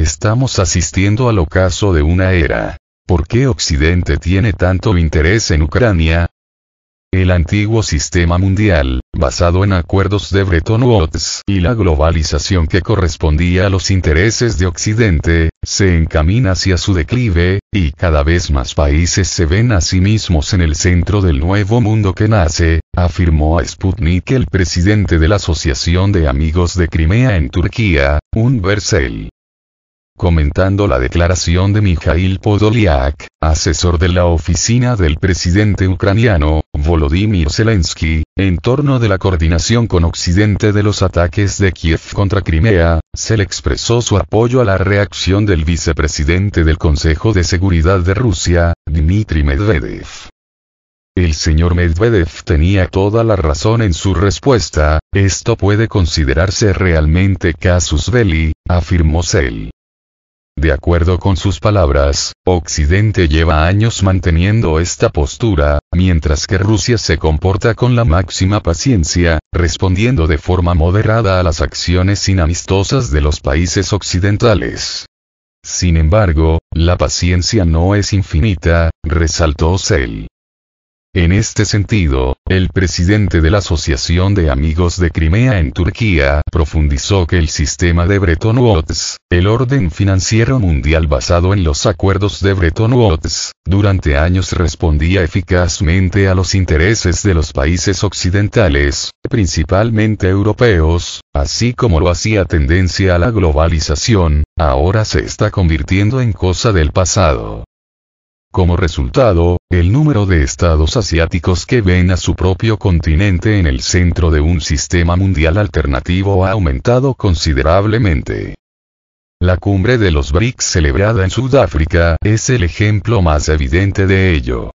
Estamos asistiendo al ocaso de una era. ¿Por qué Occidente tiene tanto interés en Ucrania? El antiguo sistema mundial, basado en acuerdos de Bretton Woods y la globalización que correspondía a los intereses de Occidente, se encamina hacia su declive, y cada vez más países se ven a sí mismos en el centro del nuevo mundo que nace, afirmó a Sputnik el presidente de la Asociación de Amigos de Crimea en Turquía, un Bersel comentando la declaración de Mikhail Podoliak, asesor de la oficina del presidente ucraniano, Volodymyr Zelensky, en torno de la coordinación con Occidente de los ataques de Kiev contra Crimea, se le expresó su apoyo a la reacción del vicepresidente del Consejo de Seguridad de Rusia, Dmitry Medvedev. El señor Medvedev tenía toda la razón en su respuesta, esto puede considerarse realmente casus belli, afirmó Zel. De acuerdo con sus palabras, Occidente lleva años manteniendo esta postura, mientras que Rusia se comporta con la máxima paciencia, respondiendo de forma moderada a las acciones inamistosas de los países occidentales. Sin embargo, la paciencia no es infinita, resaltó Cell. En este sentido, el presidente de la Asociación de Amigos de Crimea en Turquía profundizó que el sistema de Bretton Woods, el orden financiero mundial basado en los acuerdos de Bretton Woods, durante años respondía eficazmente a los intereses de los países occidentales, principalmente europeos, así como lo hacía tendencia a la globalización, ahora se está convirtiendo en cosa del pasado. Como resultado, el número de estados asiáticos que ven a su propio continente en el centro de un sistema mundial alternativo ha aumentado considerablemente. La cumbre de los BRICS celebrada en Sudáfrica es el ejemplo más evidente de ello.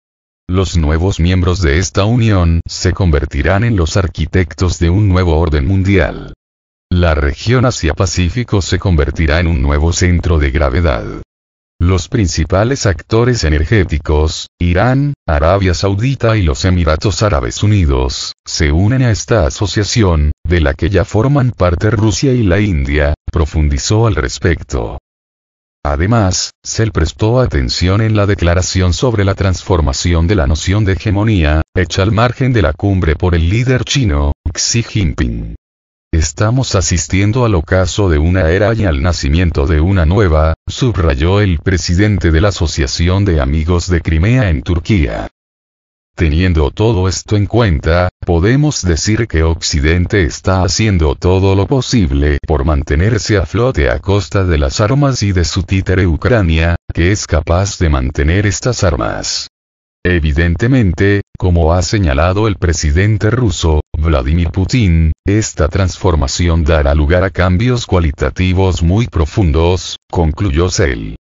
Los nuevos miembros de esta unión se convertirán en los arquitectos de un nuevo orden mundial. La región Asia-Pacífico se convertirá en un nuevo centro de gravedad. Los principales actores energéticos, Irán, Arabia Saudita y los Emiratos Árabes Unidos, se unen a esta asociación, de la que ya forman parte Rusia y la India, profundizó al respecto. Además, se prestó atención en la declaración sobre la transformación de la noción de hegemonía, hecha al margen de la cumbre por el líder chino, Xi Jinping. Estamos asistiendo al ocaso de una era y al nacimiento de una nueva, subrayó el presidente de la Asociación de Amigos de Crimea en Turquía. Teniendo todo esto en cuenta, podemos decir que Occidente está haciendo todo lo posible por mantenerse a flote a costa de las armas y de su títere Ucrania, que es capaz de mantener estas armas. Evidentemente, como ha señalado el presidente ruso, Vladimir Putin, esta transformación dará lugar a cambios cualitativos muy profundos, concluyó Cell.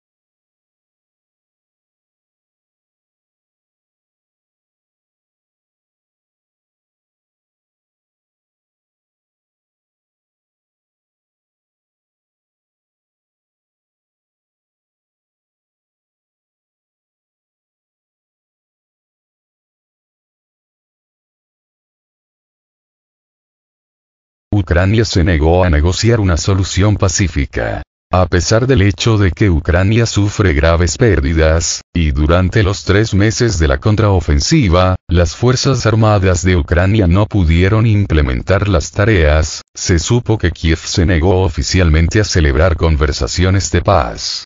Ucrania se negó a negociar una solución pacífica. A pesar del hecho de que Ucrania sufre graves pérdidas, y durante los tres meses de la contraofensiva, las Fuerzas Armadas de Ucrania no pudieron implementar las tareas, se supo que Kiev se negó oficialmente a celebrar conversaciones de paz.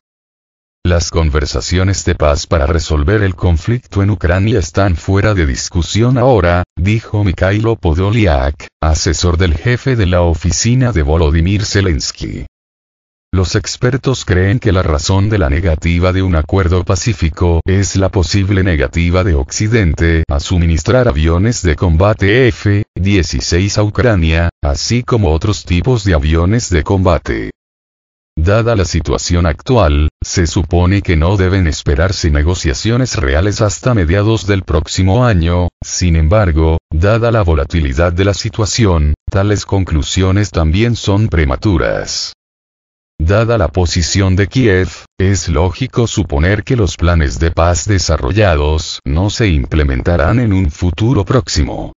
Las conversaciones de paz para resolver el conflicto en Ucrania están fuera de discusión ahora, dijo Mikhailo Podoliak, asesor del jefe de la oficina de Volodymyr Zelensky. Los expertos creen que la razón de la negativa de un acuerdo pacífico es la posible negativa de Occidente a suministrar aviones de combate F-16 a Ucrania, así como otros tipos de aviones de combate. Dada la situación actual, se supone que no deben esperarse negociaciones reales hasta mediados del próximo año, sin embargo, dada la volatilidad de la situación, tales conclusiones también son prematuras. Dada la posición de Kiev, es lógico suponer que los planes de paz desarrollados no se implementarán en un futuro próximo.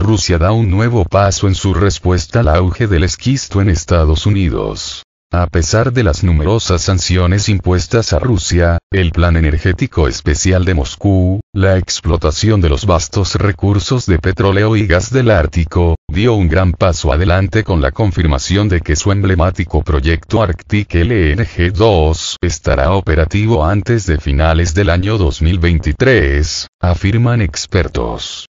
Rusia da un nuevo paso en su respuesta al auge del esquisto en Estados Unidos. A pesar de las numerosas sanciones impuestas a Rusia, el Plan Energético Especial de Moscú, la explotación de los vastos recursos de petróleo y gas del Ártico, dio un gran paso adelante con la confirmación de que su emblemático proyecto Arctic LNG-2 estará operativo antes de finales del año 2023, afirman expertos.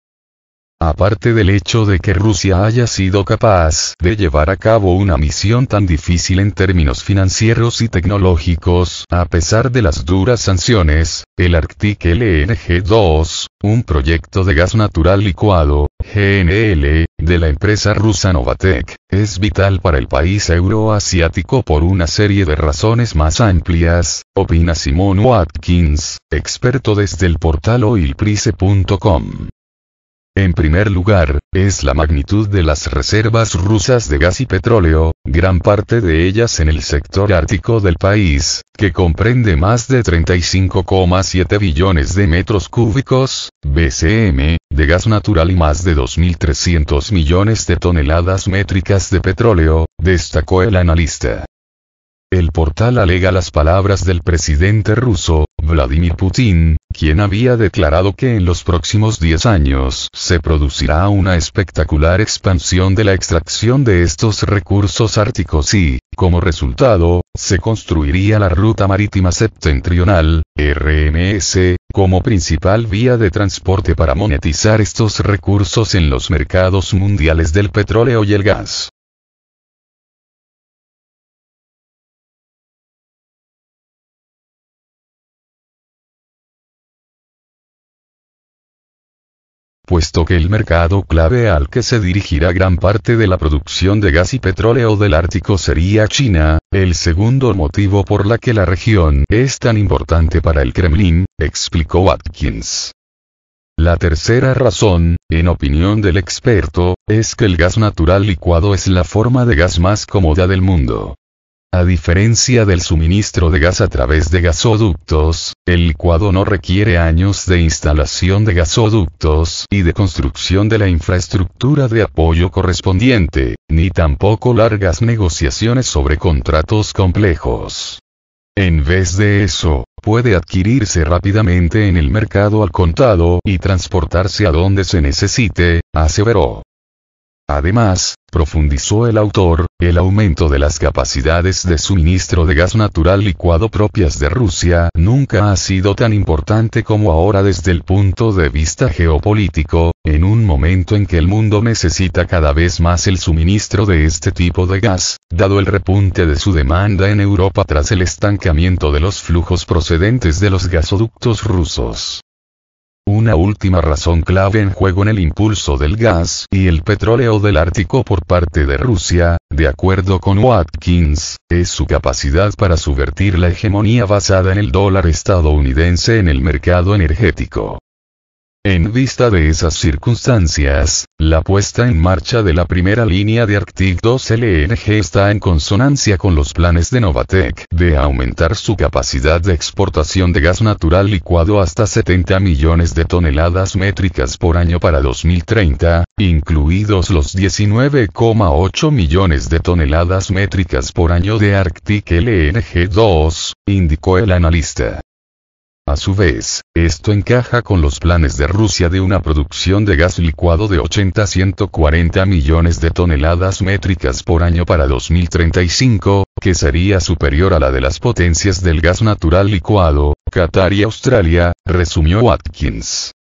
Aparte del hecho de que Rusia haya sido capaz de llevar a cabo una misión tan difícil en términos financieros y tecnológicos, a pesar de las duras sanciones, el Arctic LNG-2, un proyecto de gas natural licuado, GNL, de la empresa rusa Novatek, es vital para el país euroasiático por una serie de razones más amplias, opina Simon Watkins, experto desde el portal oilprice.com. En primer lugar, es la magnitud de las reservas rusas de gas y petróleo, gran parte de ellas en el sector ártico del país, que comprende más de 35,7 billones de metros cúbicos, BCM, de gas natural y más de 2.300 millones de toneladas métricas de petróleo, destacó el analista. El portal alega las palabras del presidente ruso, Vladimir Putin, quien había declarado que en los próximos 10 años se producirá una espectacular expansión de la extracción de estos recursos árticos y, como resultado, se construiría la Ruta Marítima Septentrional, RMS, como principal vía de transporte para monetizar estos recursos en los mercados mundiales del petróleo y el gas. puesto que el mercado clave al que se dirigirá gran parte de la producción de gas y petróleo del Ártico sería China, el segundo motivo por la que la región es tan importante para el Kremlin, explicó Atkins. La tercera razón, en opinión del experto, es que el gas natural licuado es la forma de gas más cómoda del mundo. A diferencia del suministro de gas a través de gasoductos, el licuado no requiere años de instalación de gasoductos y de construcción de la infraestructura de apoyo correspondiente, ni tampoco largas negociaciones sobre contratos complejos. En vez de eso, puede adquirirse rápidamente en el mercado al contado y transportarse a donde se necesite, aseveró. Además, profundizó el autor, el aumento de las capacidades de suministro de gas natural licuado propias de Rusia nunca ha sido tan importante como ahora desde el punto de vista geopolítico, en un momento en que el mundo necesita cada vez más el suministro de este tipo de gas, dado el repunte de su demanda en Europa tras el estancamiento de los flujos procedentes de los gasoductos rusos. Una última razón clave en juego en el impulso del gas y el petróleo del Ártico por parte de Rusia, de acuerdo con Watkins, es su capacidad para subvertir la hegemonía basada en el dólar estadounidense en el mercado energético. En vista de esas circunstancias, la puesta en marcha de la primera línea de Arctic 2 LNG está en consonancia con los planes de Novatec de aumentar su capacidad de exportación de gas natural licuado hasta 70 millones de toneladas métricas por año para 2030, incluidos los 19,8 millones de toneladas métricas por año de Arctic LNG 2, indicó el analista. A su vez, esto encaja con los planes de Rusia de una producción de gas licuado de 80 a 140 millones de toneladas métricas por año para 2035, que sería superior a la de las potencias del gas natural licuado, Qatar y Australia, resumió Watkins.